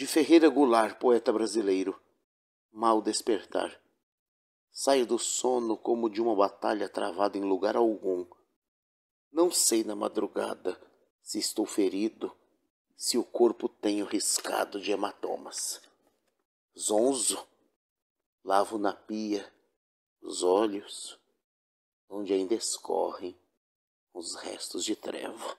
de Ferreira Goulart, poeta brasileiro. Mal despertar. Saio do sono como de uma batalha travada em lugar algum. Não sei na madrugada se estou ferido, se o corpo tenho riscado de hematomas. Zonzo, lavo na pia os olhos, onde ainda escorrem os restos de trevo.